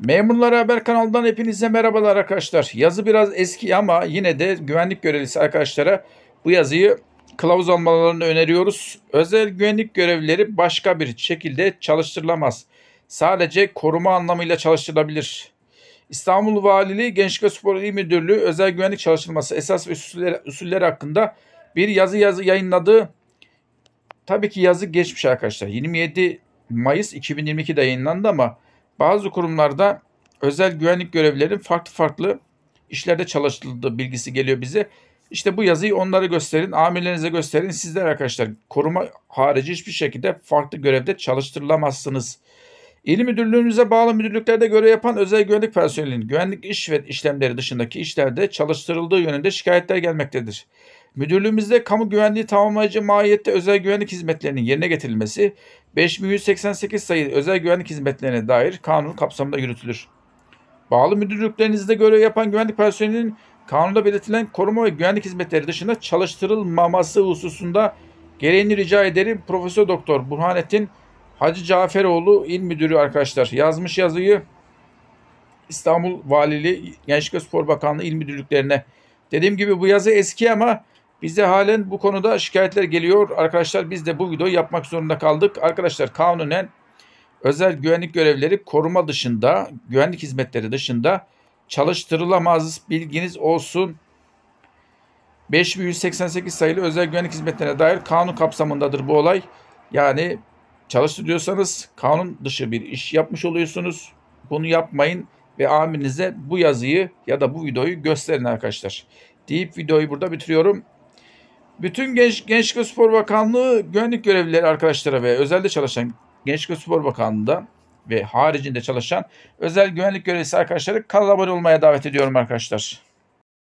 Memurlara Haber kanalından hepinize merhabalar arkadaşlar. Yazı biraz eski ama yine de güvenlik görevlisi arkadaşlara bu yazıyı kılavuz almalarını öneriyoruz. Özel güvenlik görevlileri başka bir şekilde çalıştırılamaz. Sadece koruma anlamıyla çalıştırılabilir. İstanbul Valiliği Gençlik ve Spor İl Müdürlüğü özel güvenlik Çalışılması esas ve usulleri, usulleri hakkında bir yazı yazı yayınladı. Tabii ki yazı geçmiş arkadaşlar. 27 Mayıs 2022'de yayınlandı ama bazı kurumlarda özel güvenlik görevlilerin farklı farklı işlerde çalıştırıldığı bilgisi geliyor bize. İşte bu yazıyı onlara gösterin, amirlerinize gösterin. Sizler arkadaşlar koruma harici hiçbir şekilde farklı görevde çalıştırılamazsınız. İl müdürlüğünüze bağlı müdürlüklerde görev yapan özel güvenlik personelinin güvenlik iş ve işlemleri dışındaki işlerde çalıştırıldığı yönünde şikayetler gelmektedir. Müdürlüğümüzde kamu güvenliği tamamlayıcı mahiyette özel güvenlik hizmetlerinin yerine getirilmesi 5188 sayılı özel güvenlik hizmetlerine dair kanun kapsamında yürütülür. Bağlı müdürlüklerinizde görev yapan güvenlik personelinin kanunda belirtilen koruma ve güvenlik hizmetleri dışında çalıştırılmaması hususunda gereğini rica ederim. Profesör Doktor Burhanettin Hacı Caferoğlu İl Müdürü arkadaşlar yazmış yazıyı İstanbul Valiliği Gençlik ve Spor Bakanlığı İl Müdürlüklerine. Dediğim gibi bu yazı eski ama bize halen bu konuda şikayetler geliyor. Arkadaşlar biz de bu videoyu yapmak zorunda kaldık. Arkadaşlar kanunen özel güvenlik görevleri koruma dışında, güvenlik hizmetleri dışında çalıştırılamaz bilginiz olsun. 5188 sayılı özel güvenlik hizmetlerine dair kanun kapsamındadır bu olay. Yani çalıştırıyorsanız kanun dışı bir iş yapmış oluyorsunuz. Bunu yapmayın ve amirinize bu yazıyı ya da bu videoyu gösterin arkadaşlar. Deyip videoyu burada bitiriyorum. Bütün Genç, Gençlik ve Spor Bakanlığı güvenlik görevlileri arkadaşlara ve özelde çalışan Gençlik ve Spor Bakanlığı'nda ve haricinde çalışan özel güvenlik görevlisi arkadaşları kalabalık olmaya davet ediyorum arkadaşlar.